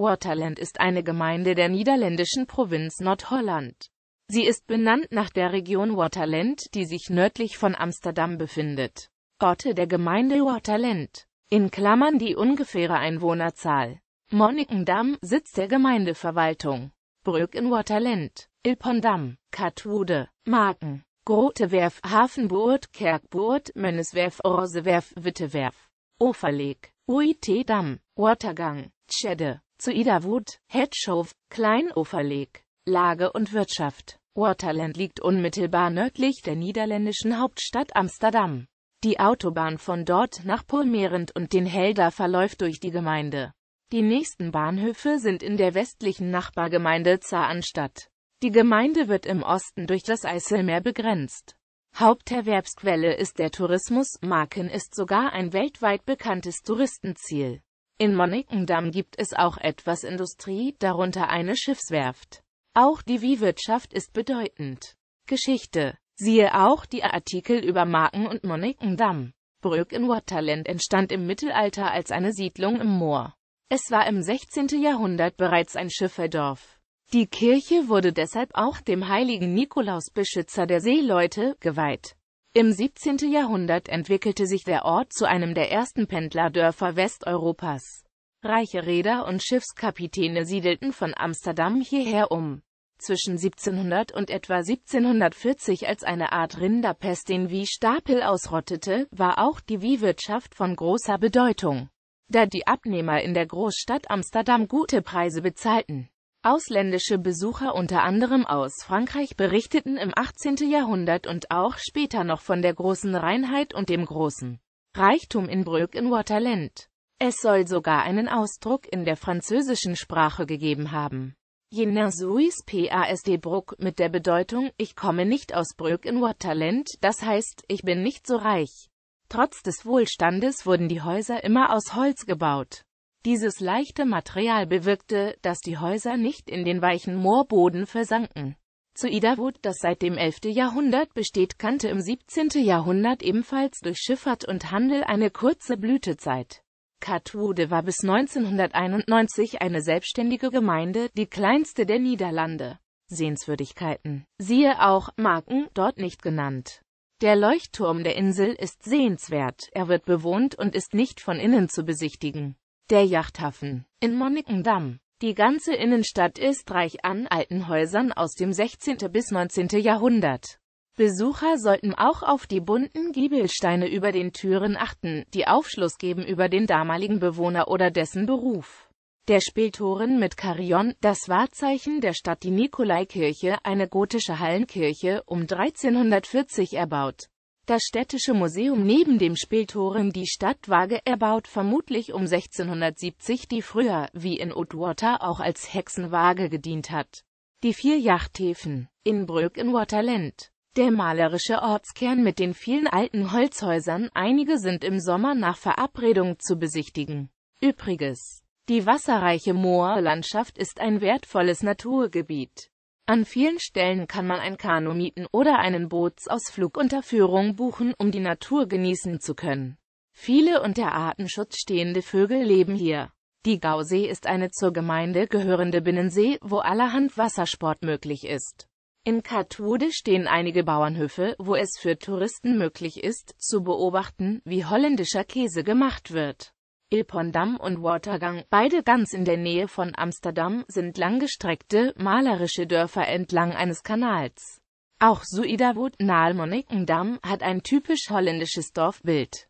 Waterland ist eine Gemeinde der niederländischen Provinz Nordholland. Sie ist benannt nach der Region Waterland, die sich nördlich von Amsterdam befindet. Orte der Gemeinde Waterland. In Klammern die ungefähre Einwohnerzahl. Monnikendam, Sitz der Gemeindeverwaltung. Brück in Waterland. Ilpondam, Katude, Marken, Grote Werf, Hafenburg, Kerkburg, Mönneswerf, Rosewerf, Wittewerf, Oferleg, Uitedam, Watergang, Tschede, zu Ida Wood, Hedgeshow, Kleinoferleek, Lage und Wirtschaft. Waterland liegt unmittelbar nördlich der niederländischen Hauptstadt Amsterdam. Die Autobahn von dort nach Purmerend und den Helder verläuft durch die Gemeinde. Die nächsten Bahnhöfe sind in der westlichen Nachbargemeinde Zaanstadt. Die Gemeinde wird im Osten durch das Eiselmeer begrenzt. Haupterwerbsquelle ist der Tourismus, Marken ist sogar ein weltweit bekanntes Touristenziel. In Monnikendam gibt es auch etwas Industrie, darunter eine Schiffswerft. Auch die Viehwirtschaft ist bedeutend. Geschichte Siehe auch die Artikel über Marken und Monnikendam. Brück in Waterland entstand im Mittelalter als eine Siedlung im Moor. Es war im 16. Jahrhundert bereits ein Schifferdorf. Die Kirche wurde deshalb auch dem heiligen Nikolaus, Beschützer der Seeleute, geweiht. Im 17. Jahrhundert entwickelte sich der Ort zu einem der ersten Pendlerdörfer Westeuropas. Reiche Räder und Schiffskapitäne siedelten von Amsterdam hierher um. Zwischen 1700 und etwa 1740 als eine Art Rinderpest den Viehstapel ausrottete, war auch die Viehwirtschaft von großer Bedeutung, da die Abnehmer in der Großstadt Amsterdam gute Preise bezahlten. Ausländische Besucher unter anderem aus Frankreich berichteten im 18. Jahrhundert und auch später noch von der großen Reinheit und dem großen Reichtum in Brügg in Waterland. Es soll sogar einen Ausdruck in der französischen Sprache gegeben haben. Jenasuis PASD Bruck mit der Bedeutung, ich komme nicht aus Brügg in Waterland, das heißt, ich bin nicht so reich. Trotz des Wohlstandes wurden die Häuser immer aus Holz gebaut. Dieses leichte Material bewirkte, dass die Häuser nicht in den weichen Moorboden versanken. Zu Idawood, das seit dem 11. Jahrhundert besteht, kannte im 17. Jahrhundert ebenfalls durch Schifffahrt und Handel eine kurze Blütezeit. Katwude war bis 1991 eine selbstständige Gemeinde, die kleinste der Niederlande. Sehenswürdigkeiten. Siehe auch, Marken, dort nicht genannt. Der Leuchtturm der Insel ist sehenswert, er wird bewohnt und ist nicht von innen zu besichtigen. Der Yachthafen in Monnickendam. Die ganze Innenstadt ist reich an alten Häusern aus dem 16. bis 19. Jahrhundert. Besucher sollten auch auf die bunten Giebelsteine über den Türen achten, die Aufschluss geben über den damaligen Bewohner oder dessen Beruf. Der Spieltoren mit Karion, das Wahrzeichen der Stadt die Nikolaikirche, eine gotische Hallenkirche, um 1340 erbaut. Das städtische Museum neben dem Spieltoren die Stadtwaage erbaut vermutlich um 1670, die früher, wie in Odwater, auch als Hexenwaage gedient hat. Die vier Yachthäfen in Brück in Waterland. Der malerische Ortskern mit den vielen alten Holzhäusern, einige sind im Sommer nach Verabredung zu besichtigen. Übriges. Die wasserreiche Moorlandschaft ist ein wertvolles Naturgebiet. An vielen Stellen kann man ein Kanu mieten oder einen Bootsausflug unter Führung buchen, um die Natur genießen zu können. Viele unter Artenschutz stehende Vögel leben hier. Die Gausee ist eine zur Gemeinde gehörende Binnensee, wo allerhand Wassersport möglich ist. In Katude stehen einige Bauernhöfe, wo es für Touristen möglich ist, zu beobachten, wie holländischer Käse gemacht wird. Ilpondam und Watergang, beide ganz in der Nähe von Amsterdam, sind langgestreckte, malerische Dörfer entlang eines Kanals. Auch Suidawood nahe Monnikendam hat ein typisch holländisches Dorfbild